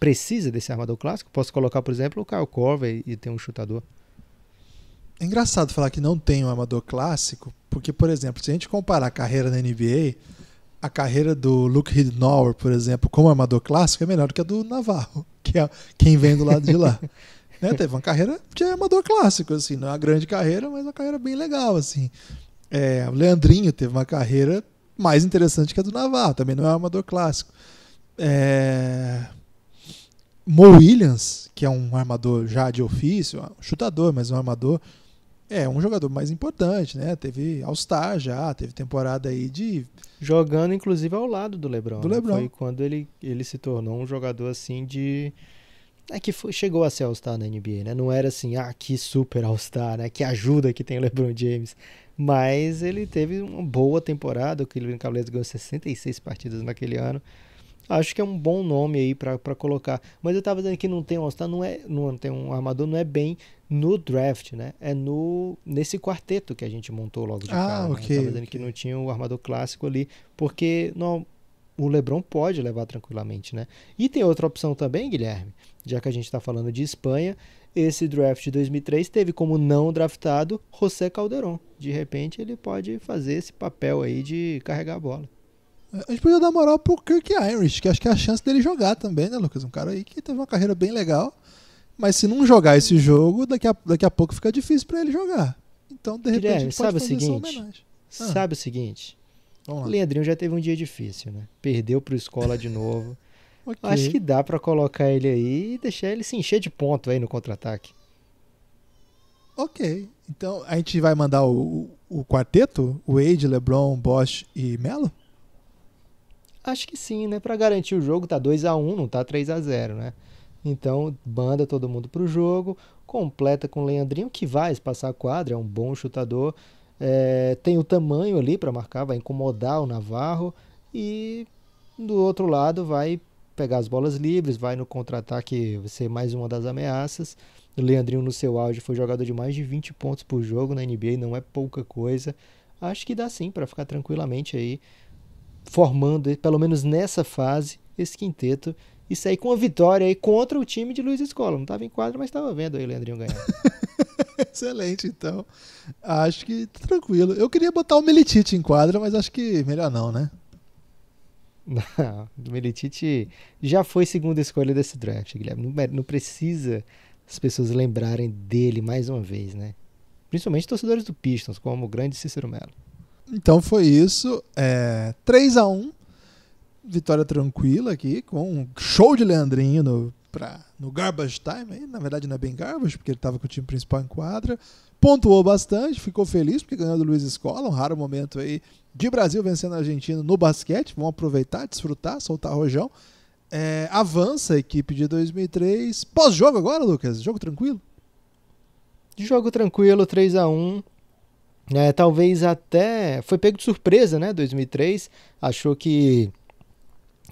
precisa desse armador clássico? Posso colocar, por exemplo, o Kyle Corver e ter um chutador. É engraçado falar que não tem um armador clássico, porque, por exemplo, se a gente comparar a carreira na NBA, a carreira do Luke Hidnauer, por exemplo, como armador clássico, é melhor do que a do Navarro, que é quem vem do lado de lá. né? Teve uma carreira de armador clássico, assim, não é uma grande carreira, mas uma carreira bem legal, assim. É, o Leandrinho teve uma carreira mais interessante que a do Navarro, também não é um armador clássico. É... Mo Williams, que é um armador já de ofício, chutador, mas um armador, é um jogador mais importante, né? Teve All-Star já, teve temporada aí de. Jogando, inclusive, ao lado do Lebron. Do né? Lebron. Foi quando ele, ele se tornou um jogador assim de. É que foi, chegou a ser All-Star na NBA, né? Não era assim, ah, que super All-Star, né? Que ajuda que tem o LeBron James. Mas ele teve uma boa temporada, o Cleveland Cavaliers ganhou 66 partidas naquele ano. Acho que é um bom nome aí para colocar. Mas eu estava dizendo que não tem um não é, não tem um armador, não é bem no draft, né? É no nesse quarteto que a gente montou logo de ah, cara. Né? Okay, Eu tava dizendo okay. que não tinha o armador clássico ali, porque não, o LeBron pode levar tranquilamente, né? E tem outra opção também, Guilherme, já que a gente está falando de Espanha, esse draft de 2003 teve como não draftado José Calderon. De repente ele pode fazer esse papel aí de carregar a bola. É, a gente podia dar moral pro Kirk Irish, que acho que é a chance dele jogar também, né, Lucas? Um cara aí que teve uma carreira bem legal, mas se não jogar esse jogo, daqui a, daqui a pouco fica difícil para ele jogar. Então, de repente, Guilherme, sabe o seguinte? Ah. Sabe o seguinte? Leandrinho já teve um dia difícil, né? Perdeu pro escola de novo. Okay. Acho que dá para colocar ele aí e deixar ele se encher de ponto aí no contra-ataque. Ok. Então a gente vai mandar o, o, o quarteto? Wade, LeBron, Bosch e Melo? Acho que sim, né? Para garantir o jogo tá 2 a 1 não tá 3 a 0 né? Então, banda todo mundo pro jogo, completa com o Leandrinho, que vai espaçar a quadra, é um bom chutador. É, tem o tamanho ali para marcar, vai incomodar o Navarro. E do outro lado vai pegar as bolas livres, vai no contra-ataque ser mais uma das ameaças. O Leandrinho, no seu auge, foi jogador de mais de 20 pontos por jogo na NBA, não é pouca coisa. Acho que dá sim para ficar tranquilamente aí, formando, pelo menos nessa fase, esse quinteto e sair com a vitória aí contra o time de Luiz Escola. Não estava em quadro, mas estava vendo aí o Leandrinho ganhar. Excelente, então. Acho que tá tranquilo. Eu queria botar o Militite em quadra, mas acho que melhor não, né? o Militite já foi segunda escolha desse draft, Guilherme. Não, é, não, precisa as pessoas lembrarem dele mais uma vez, né? Principalmente torcedores do Pistons, como o grande Cícero Melo. Então foi isso. É, 3 a 1 Vitória tranquila aqui, com um show de Leandrinho no pra, no garbage time, aí, na verdade não é bem garbage, porque ele estava com o time principal em quadra, pontuou bastante, ficou feliz porque ganhou do Luiz Escola, um raro momento aí de Brasil vencendo a Argentina no basquete, vamos aproveitar, desfrutar, soltar rojão. É, avança a equipe de 2003. Pós-jogo agora, Lucas? Jogo tranquilo? Jogo tranquilo, 3 a 1 é, Talvez até. Foi pego de surpresa, né? 2003. Achou que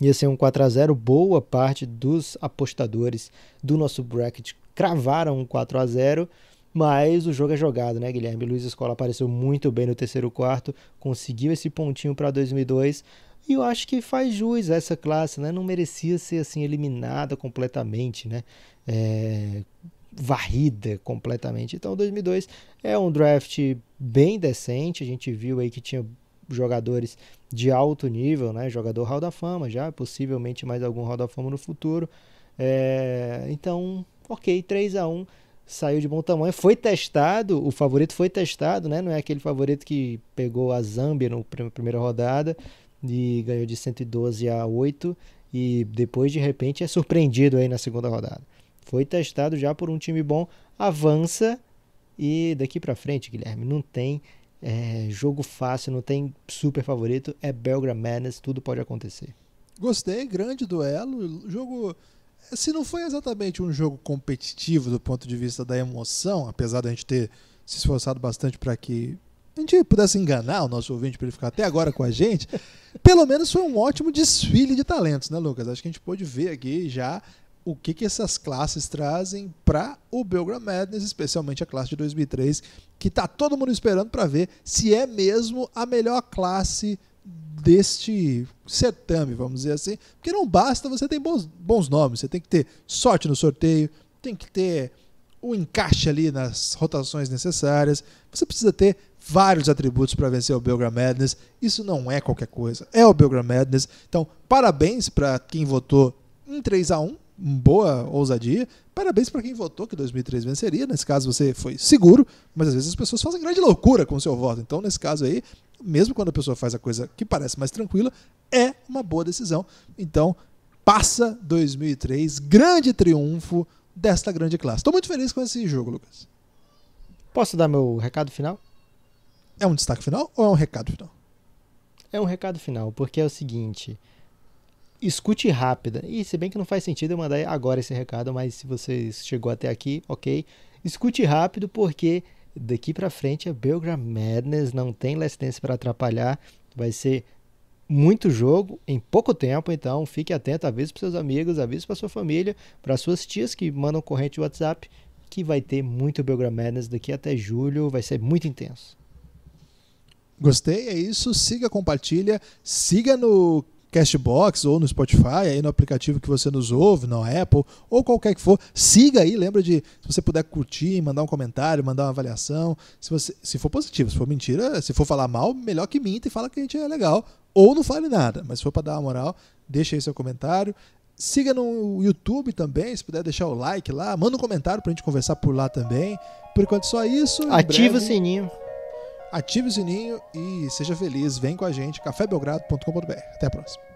Ia ser um 4 a 0 Boa parte dos apostadores do nosso bracket cravaram um 4 a 0 mas o jogo é jogado, né, Guilherme? Luiz Escola apareceu muito bem no terceiro quarto, conseguiu esse pontinho para 2002. E eu acho que faz jus a essa classe, né? Não merecia ser assim eliminada completamente, né? É, varrida completamente. Então, 2002 é um draft bem decente. A gente viu aí que tinha jogadores de alto nível, né? Jogador Hall da Fama já, possivelmente mais algum Hall da Fama no futuro. É, então, ok, 3 a 1 saiu de bom tamanho. Foi testado, o favorito foi testado, né? Não é aquele favorito que pegou a Zâmbia na primeira rodada e ganhou de 112 a 8 e depois de repente é surpreendido aí na segunda rodada. Foi testado já por um time bom, avança e daqui para frente, Guilherme, não tem é, jogo fácil, não tem super favorito, é Belgra Madness, tudo pode acontecer. Gostei, grande duelo, jogo se não foi exatamente um jogo competitivo do ponto de vista da emoção, apesar da gente ter se esforçado bastante para que a gente pudesse enganar o nosso ouvinte para ele ficar até agora com a gente, pelo menos foi um ótimo desfile de talentos, né, Lucas? Acho que a gente pôde ver aqui já o que, que essas classes trazem para o Belgram Madness, especialmente a classe de 2003, que está todo mundo esperando para ver se é mesmo a melhor classe deste certame, vamos dizer assim. Porque não basta você ter bons, bons nomes, você tem que ter sorte no sorteio, tem que ter o encaixe ali nas rotações necessárias, você precisa ter vários atributos para vencer o Belgram Madness. Isso não é qualquer coisa, é o Belgram Madness. Então, parabéns para quem votou em 3 a 1 boa ousadia. Parabéns para quem votou que 2003 venceria. Nesse caso você foi seguro, mas às vezes as pessoas fazem grande loucura com o seu voto. Então, nesse caso aí, mesmo quando a pessoa faz a coisa que parece mais tranquila, é uma boa decisão. Então, passa 2003, grande triunfo desta grande classe. Estou muito feliz com esse jogo, Lucas. Posso dar meu recado final? É um destaque final ou é um recado final? É um recado final, porque é o seguinte escute rápida. E se bem que não faz sentido eu mandar agora esse recado, mas se você chegou até aqui, ok. Escute rápido porque daqui para frente é Belgram Madness, não tem licença para atrapalhar, vai ser muito jogo em pouco tempo, então fique atento, avise para seus amigos, avise para sua família, para suas tias que mandam corrente de WhatsApp, que vai ter muito Belgram Madness daqui até julho, vai ser muito intenso. Gostei, é isso. Siga, compartilha, siga no Castbox ou no Spotify, aí no aplicativo que você nos ouve, na Apple ou qualquer que for, siga aí, lembra de se você puder curtir, mandar um comentário, mandar uma avaliação, se você se for positivo, se for mentira, se for falar mal, melhor que minta e fala que a gente é legal ou não fale nada, mas se for para dar uma moral, deixa aí seu comentário. Siga no YouTube também, se puder deixar o like lá, manda um comentário para a gente conversar por lá também. Por enquanto só isso. Ativa breve... o sininho ative o sininho e seja feliz. Vem com a gente, cafébelgrado.com.br. Até a próxima.